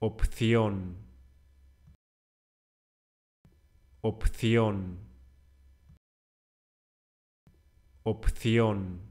opción, opción, opción.